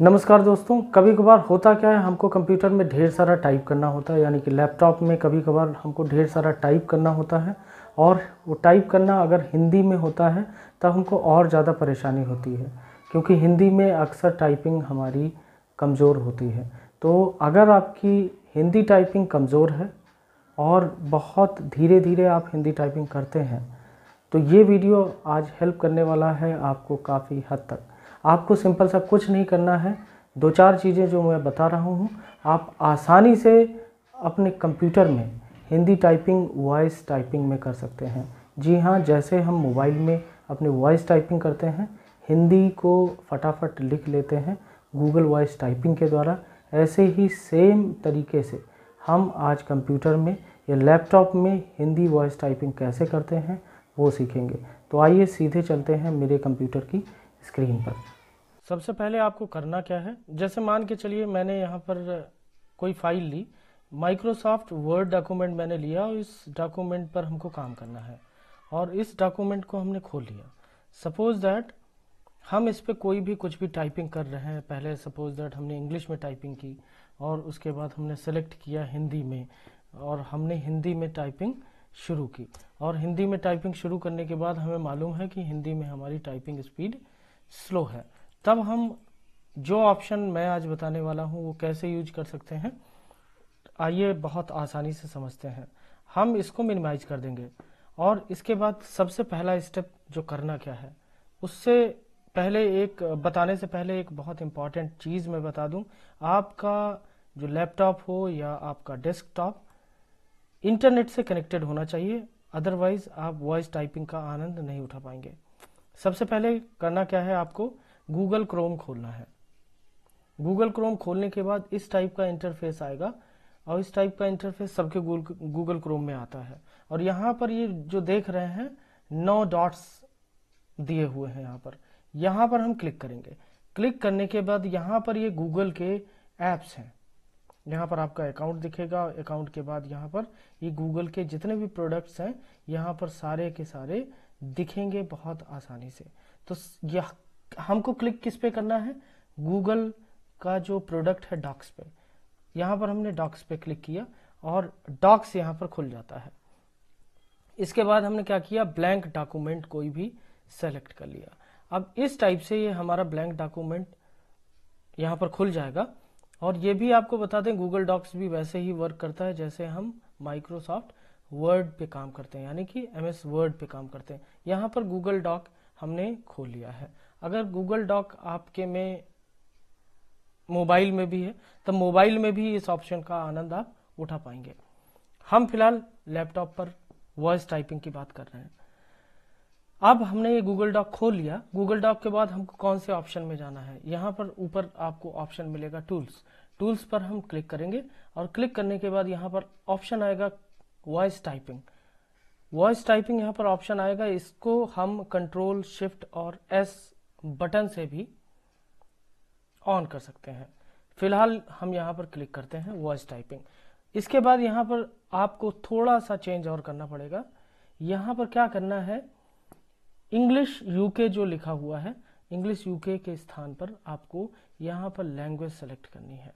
नमस्कार दोस्तों कभी कभार होता क्या है हमको कंप्यूटर में ढेर सारा टाइप करना होता है यानी कि लैपटॉप में कभी कभार हमको ढेर सारा टाइप करना होता है और वो टाइप करना अगर हिंदी में होता है तब हमको और ज़्यादा परेशानी होती है क्योंकि हिंदी में अक्सर टाइपिंग हमारी कमज़ोर होती है तो अगर आपकी हिंदी टाइपिंग कमज़ोर है और बहुत धीरे धीरे आप हिंदी टाइपिंग करते हैं तो ये वीडियो आज हेल्प करने वाला है आपको काफ़ी हद तक आपको सिंपल सा कुछ नहीं करना है दो चार चीज़ें जो मैं बता रहा हूँ आप आसानी से अपने कंप्यूटर में हिंदी टाइपिंग वॉइस टाइपिंग में कर सकते हैं जी हाँ जैसे हम मोबाइल में अपने वॉइस टाइपिंग करते हैं हिंदी को फटाफट लिख लेते हैं गूगल वॉइस टाइपिंग के द्वारा ऐसे ही सेम तरीके से हम आज कंप्यूटर में या लैपटॉप में हिंदी वॉइस टाइपिंग कैसे करते हैं वो सीखेंगे तो आइए सीधे चलते हैं मेरे कंप्यूटर की स्क्रीन पर सबसे पहले आपको करना क्या है जैसे मान के चलिए मैंने यहाँ पर कोई फाइल ली माइक्रोसॉफ्ट वर्ड डॉक्यूमेंट मैंने लिया और इस डॉक्यूमेंट पर हमको काम करना है और इस डॉक्यूमेंट को हमने खोल लिया सपोज दैट हम इस पर कोई भी कुछ भी टाइपिंग कर रहे हैं पहले सपोज दैट हमने इंग्लिश में टाइपिंग की और उसके बाद हमने सेलेक्ट किया हिंदी में और हमने हिंदी में टाइपिंग शुरू की और हिंदी में टाइपिंग शुरू करने के बाद हमें मालूम है कि हिंदी में हमारी टाइपिंग स्पीड स्लो है तब हम जो ऑप्शन मैं आज बताने वाला हूँ वो कैसे यूज कर सकते हैं आइए बहुत आसानी से समझते हैं हम इसको मिनिमाइज कर देंगे और इसके बाद सबसे पहला स्टेप जो करना क्या है उससे पहले एक बताने से पहले एक बहुत इम्पॉर्टेंट चीज़ मैं बता दूं आपका जो लैपटॉप हो या आपका डेस्कटॉप इंटरनेट से कनेक्टेड होना चाहिए अदरवाइज आप वॉइस टाइपिंग का आनंद नहीं उठा पाएंगे सबसे पहले करना क्या है आपको गूगल क्रोम खोलना है गूगल क्रोम खोलने के बाद इस टाइप का इंटरफेस आएगा और इस टाइप का इंटरफेस सबके गूगल क्रोम में आता है और यहाँ पर ये जो देख रहे हैं नौ डॉट्स दिए हुए हैं यहाँ पर यहाँ पर हम क्लिक करेंगे क्लिक करने के बाद यहाँ पर ये गूगल के एप्स हैं यहाँ पर आपका अकाउंट दिखेगा अकाउंट के बाद यहाँ पर ये गूगल के जितने भी प्रोडक्ट्स हैं यहाँ पर सारे के सारे दिखेंगे बहुत आसानी से तो यह हमको क्लिक किस पे करना है गूगल का जो प्रोडक्ट है डॉक्स पे यहाँ पर हमने डॉक्स पे क्लिक किया और डॉक्स यहाँ पर खुल जाता है इसके बाद हमने क्या किया ब्लैंक डॉक्यूमेंट कोई भी सेलेक्ट कर लिया अब इस टाइप से ये हमारा ब्लैंक डॉक्यूमेंट यहाँ पर खुल जाएगा और ये भी आपको बता दें गूगल डॉक्स भी वैसे ही वर्क करता है जैसे हम माइक्रोसॉफ्ट वर्ड पे काम करते हैं यानी कि एम एस वर्ड पे काम करते हैं यहाँ पर गूगल डॉक हमने खोल लिया है अगर गूगल डॉक आपके में मोबाइल में भी है तो मोबाइल में भी इस ऑप्शन का आनंद आप उठा पाएंगे हम फिलहाल लैपटॉप पर वॉइस टाइपिंग की बात कर रहे हैं अब हमने ये गूगल डॉक खोल लिया गूगल डॉक के बाद हमको कौन से ऑप्शन में जाना है यहाँ पर ऊपर आपको ऑप्शन मिलेगा टूल्स टूल्स पर हम क्लिक करेंगे और क्लिक करने के बाद यहाँ पर ऑप्शन आएगा वॉइस टाइपिंग वॉइस टाइपिंग यहाँ पर ऑप्शन आएगा इसको हम कंट्रोल शिफ्ट और एस बटन से भी ऑन कर सकते हैं फिलहाल हम यहाँ पर क्लिक करते हैं वॉइस टाइपिंग इसके बाद यहाँ पर आपको थोड़ा सा चेंज और करना पड़ेगा यहाँ पर क्या करना है इंग्लिश यूके जो लिखा हुआ है इंग्लिश यूके के स्थान पर आपको यहाँ पर लैंग्वेज सेलेक्ट करनी है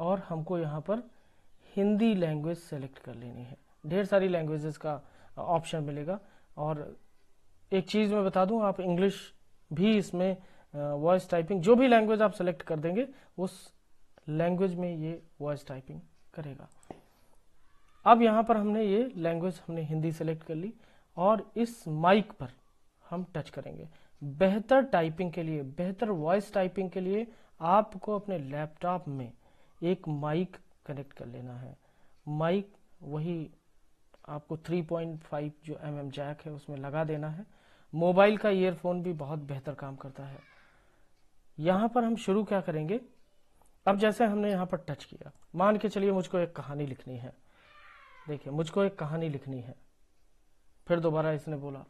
और हमको यहाँ पर हिंदी लैंग्वेज सेलेक्ट कर लेनी है ढेर सारी लैंग्वेजेस का ऑप्शन मिलेगा और एक चीज़ मैं बता दूँ आप इंग्लिश भी इसमें वॉइस टाइपिंग जो भी लैंग्वेज आप सेलेक्ट कर देंगे उस लैंग्वेज में ये वॉइस टाइपिंग करेगा अब यहाँ पर हमने ये लैंग्वेज हमने हिंदी सेलेक्ट कर ली और इस माइक पर हम टच करेंगे बेहतर टाइपिंग के लिए बेहतर वॉइस टाइपिंग के लिए आपको अपने लैपटॉप में एक माइक कनेक्ट कर लेना है माइक वही आपको 3.5 जो एम mm जैक है उसमें लगा देना है मोबाइल का ईयरफोन भी बहुत बेहतर काम करता है यहाँ पर हम शुरू क्या करेंगे अब जैसे हमने यहाँ पर टच किया मान के चलिए मुझको एक कहानी लिखनी है देखिए मुझको एक कहानी लिखनी है फिर दोबारा इसने बोला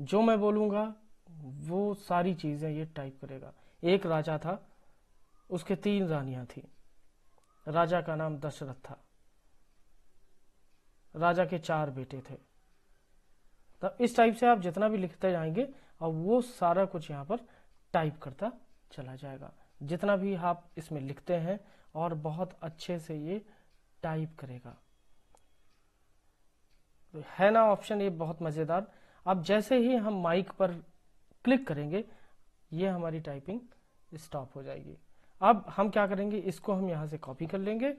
जो मैं बोलूँगा वो सारी चीज़ें ये टाइप करेगा एक राजा था उसके तीन रानियाँ थीं राजा का नाम दशरथ था राजा के चार बेटे थे तब तो इस टाइप से आप जितना भी लिखते जाएंगे और वो सारा कुछ यहाँ पर टाइप करता चला जाएगा जितना भी आप हाँ इसमें लिखते हैं और बहुत अच्छे से ये टाइप करेगा तो है ना ऑप्शन ये बहुत मज़ेदार अब जैसे ही हम माइक पर क्लिक करेंगे ये हमारी टाइपिंग स्टॉप हो जाएगी अब हम क्या करेंगे इसको हम यहाँ से कॉपी कर लेंगे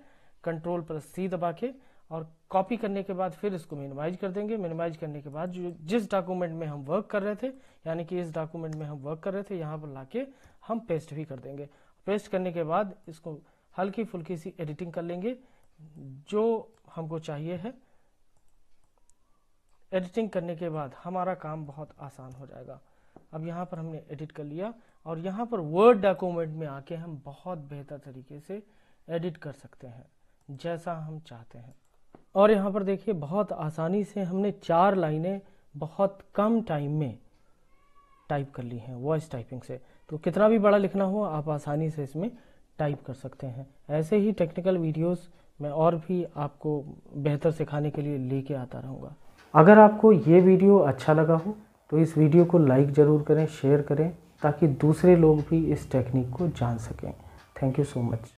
कंट्रोल पर सी दबा के और कॉपी करने के बाद फिर इसको मिनिमाइज कर देंगे मिनिमाइज करने के बाद जो जिस डॉक्यूमेंट में हम वर्क कर रहे थे यानी कि इस डॉक्यूमेंट में हम वर्क कर रहे थे यहाँ पर लाके हम पेस्ट भी कर देंगे पेस्ट करने के बाद इसको हल्की फुल्की सी एडिटिंग कर लेंगे जो हमको चाहिए है एडिटिंग करने के बाद हमारा काम बहुत आसान हो जाएगा अब यहाँ पर हमने एडिट कर लिया और यहाँ पर वर्ड डॉक्यूमेंट में आके हम बहुत बेहतर तरीके से एडिट कर सकते हैं जैसा हम चाहते हैं और यहाँ पर देखिए बहुत आसानी से हमने चार लाइनें बहुत कम टाइम में टाइप कर ली हैं वॉइस टाइपिंग से तो कितना भी बड़ा लिखना हो आप आसानी से इसमें टाइप कर सकते हैं ऐसे ही टेक्निकल वीडियोस मैं और भी आपको बेहतर सिखाने के लिए लेके आता रहूँगा अगर आपको ये वीडियो अच्छा लगा हो तो इस वीडियो को लाइक ज़रूर करें शेयर करें ताकि दूसरे लोग भी इस टेक्निक को जान सकें थैंक यू सो मच